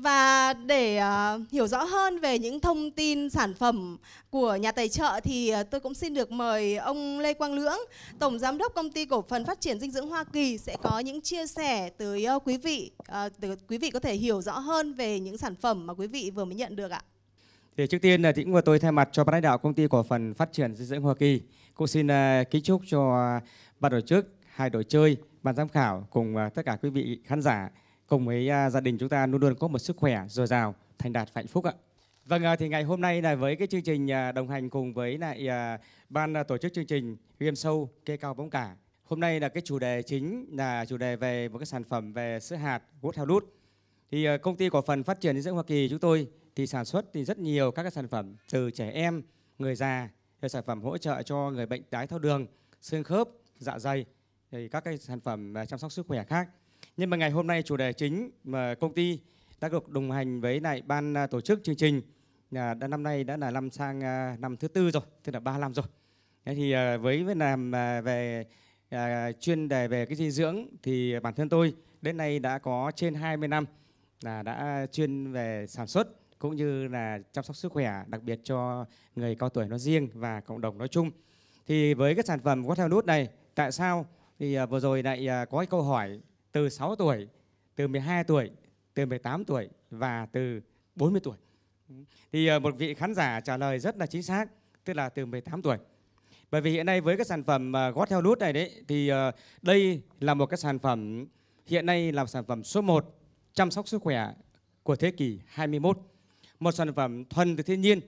và để ờ, hiểu rõ hơn về những thông tin sản phẩm của nhà tài trợ thì ờ, tôi cũng xin được mời ông Lê Quang Lưỡng, Tổng Giám đốc Công ty Cổ phần Phát triển Dinh dưỡng Hoa Kỳ sẽ có những chia sẻ tới ờ, quý vị, để quý vị có thể hiểu rõ hơn về những sản phẩm mà quý vị vừa mới nhận được ạ. Thì trước tiên là cũng tôi thay mặt cho ban lãnh đạo Công ty Cổ phần Phát triển Dinh dưỡng Hoa Kỳ cũng xin kính chúc cho ban tổ chức, hai đội chơi, ban giám khảo cùng tất cả quý vị khán giả cùng với à, gia đình chúng ta luôn luôn có một sức khỏe dồi dào, thành đạt hạnh phúc ạ. Vâng, à, thì ngày hôm nay là với cái chương trình à, đồng hành cùng với lại ban tổ chức chương trình Game Show Kê Cao Bóng Cả. Hôm nay là cái chủ đề chính là chủ đề về một cái sản phẩm về sữa hạt gỗ theo đút. Thì công ty cổ phần phát triển dinh dưỡng Hoa Kỳ chúng tôi thì sản xuất thì rất nhiều các cái sản phẩm từ trẻ em, người già, sản phẩm hỗ trợ cho người bệnh đái thao đường, xương khớp, dạ dày, thì các cái sản phẩm chăm sóc sức khỏe khác. Nhưng mà ngày hôm nay chủ đề chính mà công ty đã được đồng hành với lại ban à, tổ chức chương trình à, đã năm nay đã là năm sang à, năm thứ tư rồi, tức là ba năm rồi. Thế thì với Việt làm về chuyên đề về cái dinh dưỡng thì bản thân tôi đến nay đã có trên 20 năm là đã chuyên về sản xuất cũng như là chăm sóc sức khỏe đặc biệt cho người cao tuổi nó riêng và cộng đồng nói chung. Thì với cái sản phẩm có theo nút này, tại sao thì vừa rồi lại có cái câu hỏi từ 6 tuổi, từ 12 tuổi, từ 18 tuổi và từ 40 tuổi. Thì ờ, một vị khán giả trả lời rất là chính xác, tức là từ 18 tuổi. Bởi vì hiện nay với cái sản phẩm ờ, gót theo nút này đấy thì ờ, đây là một cái sản phẩm hiện nay là sản phẩm số 1 chăm sóc sức khỏe của thế kỷ 21. Một sản phẩm thuần từ thiên nhiên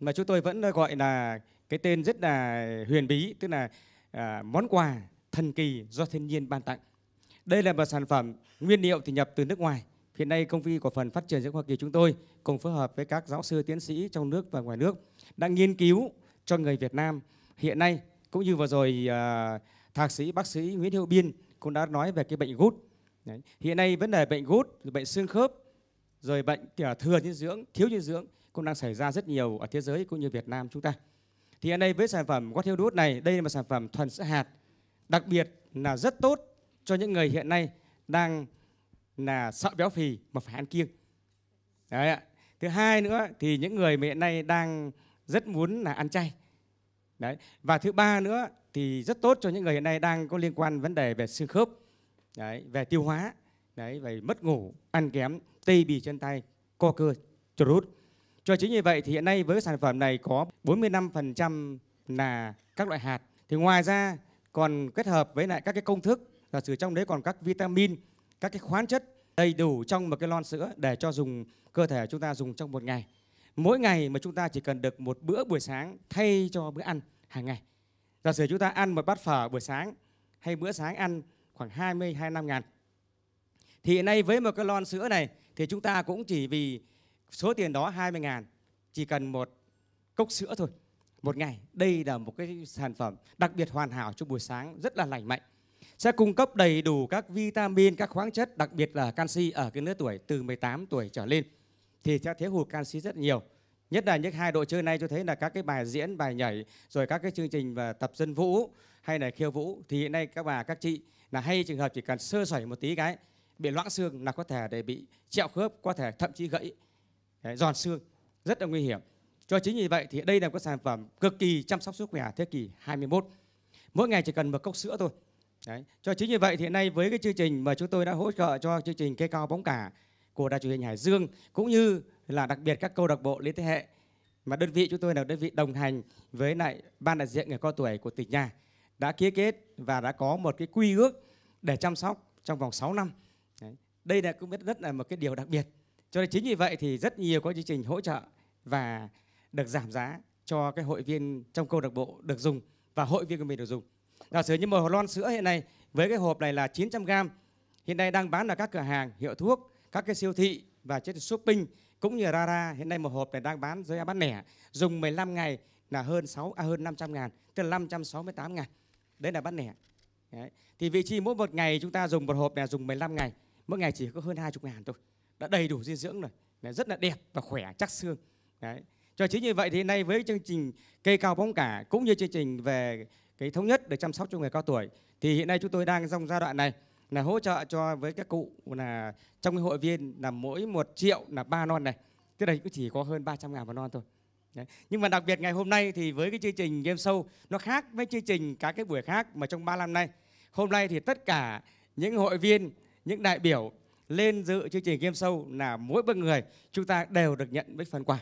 mà chúng tôi vẫn gọi là cái tên rất là huyền bí tức là à, món quà thần kỳ do thiên nhiên ban tặng. Đây là một sản phẩm nguyên liệu thì nhập từ nước ngoài. Hiện nay công ty cổ phần phát triển dược Hoa Kỳ chúng tôi cùng phối hợp với các giáo sư tiến sĩ trong nước và ngoài nước đã nghiên cứu cho người Việt Nam hiện nay cũng như vừa rồi uh, thạc sĩ bác sĩ Nguyễn Hiệu Biên cũng đã nói về cái bệnh gút. Đấy. Hiện nay vấn đề bệnh gút, bệnh xương khớp, rồi bệnh à, thừa dinh dưỡng, thiếu dinh dưỡng cũng đang xảy ra rất nhiều ở thế giới cũng như Việt Nam chúng ta. Thì hiện nay với sản phẩm gót heo Đốt này, đây là một sản phẩm thuần sữa hạt, đặc biệt là rất tốt cho những người hiện nay đang là sợ béo phì mà phải ăn kiêng đấy ạ thứ hai nữa thì những người mà hiện nay đang rất muốn là ăn chay đấy và thứ ba nữa thì rất tốt cho những người hiện nay đang có liên quan vấn đề về xương khớp đấy về tiêu hóa đấy về mất ngủ ăn kém tê bì chân tay co cơ chuột rút cho chính như vậy thì hiện nay với sản phẩm này có 45% là các loại hạt thì ngoài ra còn kết hợp với lại các cái công thức và sử trong đấy còn các vitamin các cái khoáng chất đầy đủ trong một cái lon sữa để cho dùng cơ thể chúng ta dùng trong một ngày mỗi ngày mà chúng ta chỉ cần được một bữa buổi sáng thay cho bữa ăn hàng ngày giả sử chúng ta ăn một bát phở buổi sáng hay bữa sáng ăn khoảng 20 25 ngàn thì hiện nay với một cái lon sữa này thì chúng ta cũng chỉ vì số tiền đó 20 ngàn chỉ cần một cốc sữa thôi một ngày đây là một cái sản phẩm đặc biệt hoàn hảo cho buổi sáng rất là lành mạnh sẽ cung cấp đầy đủ các vitamin, các khoáng chất, đặc biệt là canxi ở cái lứa tuổi từ 18 tuổi trở lên thì sẽ thiếu hụt canxi rất nhiều. Nhất là những hai đội chơi này cho thấy là các cái bài diễn, bài nhảy, rồi các cái chương trình và tập dân vũ hay là khiêu vũ thì hiện nay các bà các chị là hay trường hợp chỉ cần sơ sẩy một tí cái bị loãng xương là có thể để bị trẹo khớp, có thể thậm chí gãy, đấy, giòn xương rất là nguy hiểm. Cho chính vì vậy thì đây là một sản phẩm cực kỳ chăm sóc sức khỏe thế kỷ 21. Mỗi ngày chỉ cần một cốc sữa thôi Đấy. Cho chính như vậy thì hiện nay với cái chương trình mà chúng tôi đã hỗ trợ cho chương trình cây cao bóng cả của đài truyền hình Hải Dương cũng như là đặc biệt các câu lạc bộ liên thế hệ mà đơn vị chúng tôi là đơn vị đồng hành với lại ban đại diện người cao tuổi của tỉnh nhà đã ký kết và đã có một cái quy ước để chăm sóc trong vòng 6 năm. Đấy. Đây là cũng biết rất là một cái điều đặc biệt. Cho nên chính vì vậy thì rất nhiều các chương trình hỗ trợ và được giảm giá cho cái hội viên trong câu lạc bộ được dùng và hội viên của mình được dùng giả sử như một lon sữa hiện nay với cái hộp này là 900 gram hiện nay đang bán ở các cửa hàng hiệu thuốc các cái siêu thị và trên shopping cũng như Rara hiện nay một hộp này đang bán dưới bán lẻ dùng 15 ngày là hơn 6 à, hơn 500 ngàn tức là 568 ngàn đấy là bán lẻ đấy. thì vị trí mỗi một ngày chúng ta dùng một hộp này dùng 15 ngày mỗi ngày chỉ có hơn 20 ngàn thôi đã đầy đủ dinh dưỡng rồi đấy, rất là đẹp và khỏe chắc xương đấy cho chính như vậy thì nay với chương trình cây cao bóng cả cũng như chương trình về cái thống nhất để chăm sóc cho người cao tuổi thì hiện nay chúng tôi đang trong giai đoạn này là hỗ trợ cho với các cụ là trong cái hội viên là mỗi một triệu là ba non này tức là cũng chỉ có hơn 300 ngàn một non thôi Đấy. nhưng mà đặc biệt ngày hôm nay thì với cái chương trình game show nó khác với chương trình các cái buổi khác mà trong 3 năm nay hôm nay thì tất cả những hội viên những đại biểu lên dự chương trình game show là mỗi một người chúng ta đều được nhận với phần quà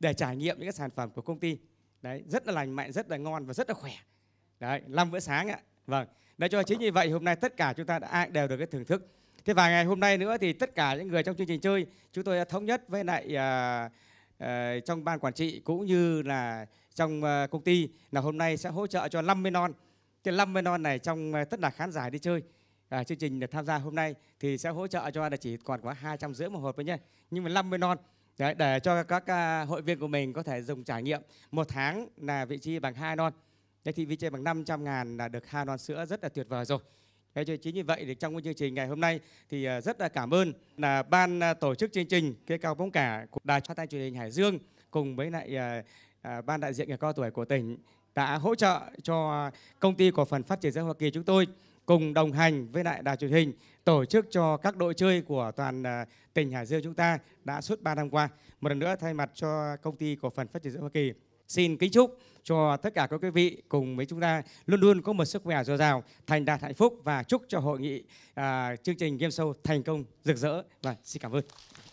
để trải nghiệm những cái sản phẩm của công ty đấy rất là lành mạnh rất là ngon và rất là khỏe đấy năm bữa sáng ạ vâng để cho chính như vậy hôm nay tất cả chúng ta đã đều được cái thưởng thức thế vài ngày hôm nay nữa thì tất cả những người trong chương trình chơi chúng tôi đã thống nhất với lại uh, uh, trong ban quản trị cũng như là trong uh, công ty là hôm nay sẽ hỗ trợ cho 50 non cái 50 non này trong uh, tất cả khán giả đi chơi à, chương trình được tham gia hôm nay thì sẽ hỗ trợ cho là chỉ còn có hai trăm rưỡi một hộp thôi nhé nhưng mà 50 non Đấy, để cho các uh, hội viên của mình có thể dùng trải nghiệm một tháng là vị trí bằng hai non Thế thì VJ bằng 500 ngàn là được hai lon sữa rất là tuyệt vời rồi. Thế cho chính như vậy thì trong cái chương trình ngày hôm nay thì ờ, rất là cảm ơn là ban ờ, tổ chức chương trình cái cao bóng cả của đài phát thanh truyền hình Hải Dương cùng với lại à, ban đại diện người cao tuổi của tỉnh đã hỗ trợ cho công ty cổ phần phát triển dân Hoa Kỳ chúng tôi cùng đồng hành với lại đài truyền hình tổ chức cho các đội chơi của toàn tỉnh Hải Dương chúng ta đã suốt 3 năm qua. Một lần nữa thay mặt cho công ty cổ phần phát triển dân Hoa Kỳ xin kính chúc cho tất cả các quý vị cùng với chúng ta luôn luôn có một sức khỏe dồi dào, thành đạt hạnh phúc và chúc cho hội nghị à, chương trình game show thành công rực rỡ. Và vâng, xin cảm ơn.